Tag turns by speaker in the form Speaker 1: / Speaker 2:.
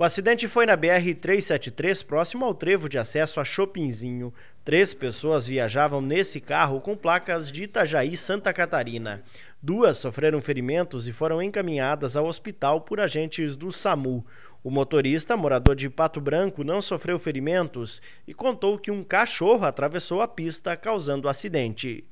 Speaker 1: O acidente foi na BR-373, próximo ao trevo de acesso a Chopinzinho. Três pessoas viajavam nesse carro com placas de Itajaí, Santa Catarina. Duas sofreram ferimentos e foram encaminhadas ao hospital por agentes do SAMU. O motorista, morador de Pato Branco, não sofreu ferimentos e contou que um cachorro atravessou a pista, causando o acidente.